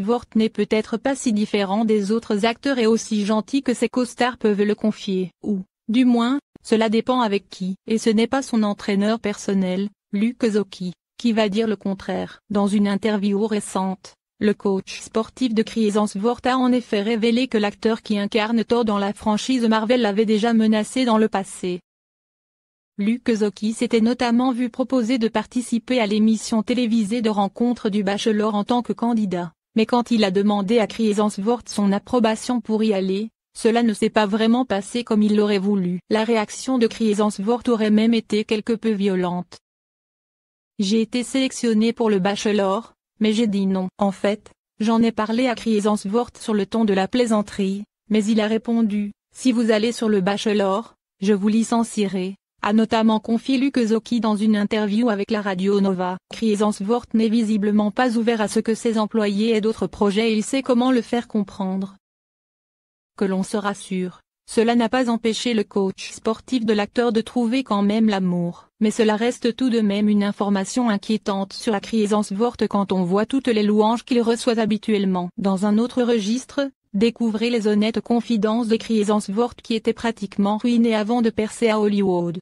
vort n'est peut-être pas si différent des autres acteurs et aussi gentil que ses costards peuvent le confier. Ou, du moins, cela dépend avec qui. Et ce n'est pas son entraîneur personnel, Luke Zocchi, qui va dire le contraire. Dans une interview récente, le coach sportif de Vort a en effet révélé que l'acteur qui incarne Thor dans la franchise Marvel l'avait déjà menacé dans le passé. Luc Zoki s'était notamment vu proposer de participer à l'émission télévisée de rencontre du Bachelor en tant que candidat, mais quand il a demandé à Krizansvort son approbation pour y aller, cela ne s'est pas vraiment passé comme il l'aurait voulu. La réaction de Criezen-Vort aurait même été quelque peu violente. J'ai été sélectionné pour le Bachelor, mais j'ai dit non. En fait, j'en ai parlé à Krizansvort sur le ton de la plaisanterie, mais il a répondu, si vous allez sur le Bachelor, je vous licencierai a notamment confié Luke Zocchi dans une interview avec la radio Nova. Vorte n'est visiblement pas ouvert à ce que ses employés aient d'autres projets et il sait comment le faire comprendre. Que l'on se rassure, cela n'a pas empêché le coach sportif de l'acteur de trouver quand même l'amour, mais cela reste tout de même une information inquiétante sur la Svort quand on voit toutes les louanges qu'il reçoit habituellement. Dans un autre registre, découvrez les honnêtes confidences de Wort qui était pratiquement ruiné avant de percer à Hollywood.